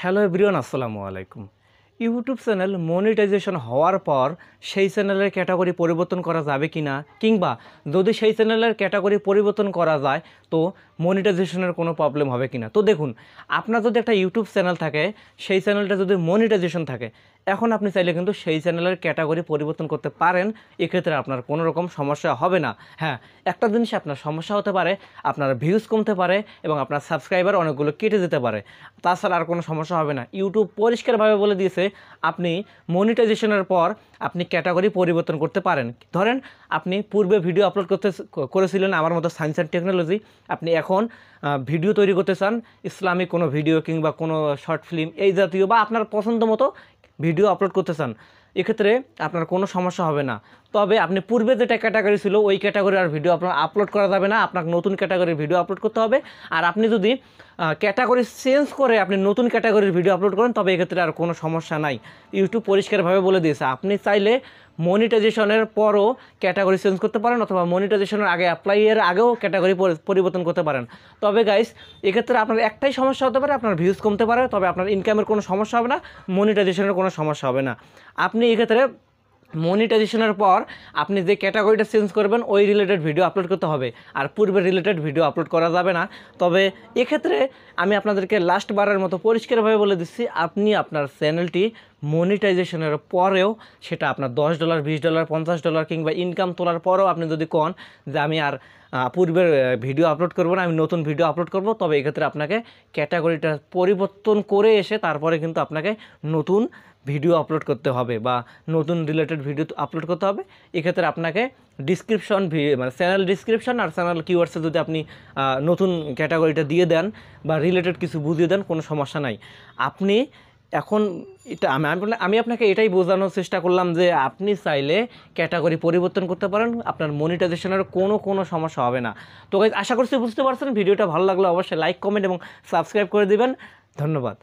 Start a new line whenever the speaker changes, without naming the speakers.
hello everyone আসসালামু আলাইকুম YouTube channel monetization হওয়ার পর সেই চ্যানেলের ক্যাটাগরি পরিবর্তন করা যাবে কি না কিংবা যদি সেই চ্যানেলের ক্যাটাগরি পরিবর্তন করা যায় তো মনিটাইজেশনের কোনো প্রবলেম হবে কি না তো দেখুন আপনার যদি একটা ইউটিউব চ্যানেল থাকে সেই চ্যানেলটা যদি মনিটাইজেশন থাকে এখন আপনি চাইলে কিন্তু সেই চ্যানেলের ক্যাটাগরি পরিবর্তন করতে পারেন এক্ষেত্রে আপনার কোনো রকম সমস্যা হবে না হ্যাঁ একটা জিনিস আপনার সমস্যা হতে পারে আপনার ভিউজ কমতে পারে এবং আপনার সাবস্ক্রাইবার অনেকগুলো কেটে যেতে পারে তাছাড়া আর কোনো সমস্যা হবে না ইউটিউব পরিষ্কারভাবে বলে দিয়েছে আপনি মনিটাইজেশনের পর আপনি ক্যাটাগরি পরিবর্তন করতে পারেন ধরেন আপনি পূর্বে ভিডিও আপলোড করতে করেছিলেন আমার মতো সায়েন্স অ্যান্ড টেকনোলজি আপনি এখন ভিডিও তৈরি করতে চান ইসলামিক কোনো ভিডিও কিংবা কোনো শর্ট ফিল্ম এই জাতীয় বা আপনার পছন্দ মতো ভিডিও আপলোড করতে চান এক্ষেত্রে আপনার কোনো সমস্যা হবে না তবে আপনি পূর্বে যেটা ক্যাটাগরি ছিল ওই ক্যাটাগরি আর ভিডিও আপনার আপলোড করা যাবে না আপনাকে নতুন ক্যাটাগরির ভিডিও আপলোড করতে হবে আর আপনি যদি ক্যাটাগরি চেঞ্জ করে আপনি নতুন ক্যাটাগরির ভিডিও আপলোড করেন তবে এক্ষেত্রে আর কোনো সমস্যা নাই ইউটিউব পরিষ্কারভাবে বলে দিয়েছে আপনি চাইলে মনিটাইজেশনের পরও ক্যাটাগরি চেঞ্জ করতে পারেন অথবা মনিটাইজেশনের আগে অ্যাপ্লাইয়ের আগেও ক্যাটাগরি পরিবর্তন করতে পারেন তবে গাইস এক্ষেত্রে আপনার একটাই সমস্যা হতে পারে আপনার ভিউজ কমতে পারে তবে আপনার ইনকামের কোনো সমস্যা হবে না মনিটাইজেশনের কোনো সমস্যা হবে না আপনি আপনি এক্ষেত্রে মনিটাইজেশনের পর আপনি যে ক্যাটাগরিটা চেঞ্জ করবেন ওই রিলেটেড ভিডিও আপলোড করতে হবে আর পূর্বের রিলেটেড ভিডিও আপলোড করা যাবে না তবে এক্ষেত্রে আমি আপনাদেরকে লাস্ট বারের মতো পরিষ্কারভাবে বলে দিচ্ছি আপনি আপনার চ্যানেলটি মনিটাইজেশনের পরেও সেটা আপনার দশ ডলার বিশ ডলার পঞ্চাশ ডলার কিংবা ইনকাম তোলার পরেও আপনি যদি কন যে আমি আর পূর্বের ভিডিও আপলোড করব না আমি নতুন ভিডিও আপলোড করব তবে এক্ষেত্রে আপনাকে ক্যাটাগরিটা পরিবর্তন করে এসে তারপরে কিন্তু আপনাকে নতুন ভিডিও আপলোড করতে হবে বা নতুন রিলেটেড ভিডিও আপলোড করতে হবে এক্ষেত্রে আপনাকে ডিসক্রিপশন মানে চ্যানেল ডিসক্রিপশন আর চ্যানেল কিওয়ার্ডসে যদি আপনি নতুন ক্যাটাগরিটা দিয়ে দেন বা রিলেটেড কিছু বুঝিয়ে দেন কোনো সমস্যা নাই আপনি এখন এটা আমি আমি আপনাকে এটাই বোঝানোর চেষ্টা করলাম যে আপনি চাইলে ক্যাটাগরি পরিবর্তন করতে পারেন আপনার মনিটাইজেশনের কোনো কোনো সমস্যা হবে না তো আশা করছি বুঝতে পারছেন ভিডিওটা ভালো লাগলে অবশ্যই লাইক কমেন্ট এবং সাবস্ক্রাইব করে দেবেন ধন্যবাদ